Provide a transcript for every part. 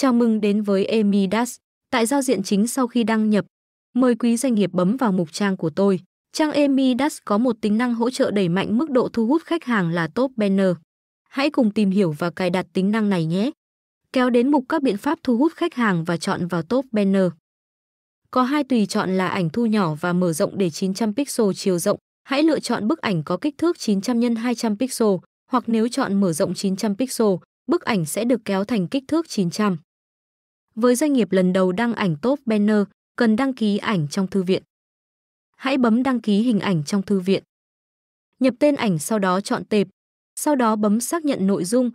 Chào mừng đến với Emidas. Tại giao diện chính sau khi đăng nhập, mời quý doanh nghiệp bấm vào mục trang của tôi. Trang Emidas có một tính năng hỗ trợ đẩy mạnh mức độ thu hút khách hàng là top banner. Hãy cùng tìm hiểu và cài đặt tính năng này nhé. Kéo đến mục các biện pháp thu hút khách hàng và chọn vào top banner. Có hai tùy chọn là ảnh thu nhỏ và mở rộng để 900 pixel chiều rộng. Hãy lựa chọn bức ảnh có kích thước 900 x 200 pixel, hoặc nếu chọn mở rộng 900 pixel, bức ảnh sẽ được kéo thành kích thước 900. Với doanh nghiệp lần đầu đăng ảnh top banner, cần đăng ký ảnh trong thư viện. Hãy bấm đăng ký hình ảnh trong thư viện. Nhập tên ảnh sau đó chọn tệp, sau đó bấm xác nhận nội dung.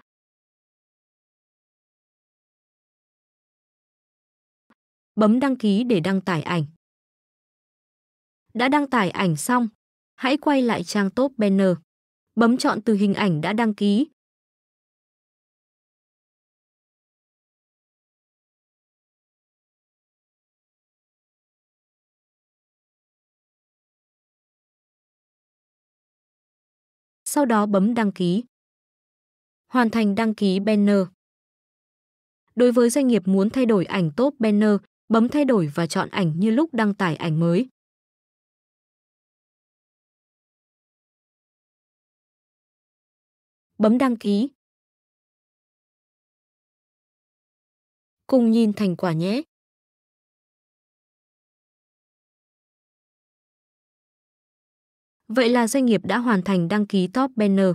Bấm đăng ký để đăng tải ảnh. Đã đăng tải ảnh xong, hãy quay lại trang top banner. Bấm chọn từ hình ảnh đã đăng ký, sau đó bấm đăng ký. Hoàn thành đăng ký banner. Đối với doanh nghiệp muốn thay đổi ảnh top banner, bấm thay đổi và chọn ảnh như lúc đăng tải ảnh mới. Bấm đăng ký. Cùng nhìn thành quả nhé! Vậy là doanh nghiệp đã hoàn thành đăng ký top banner.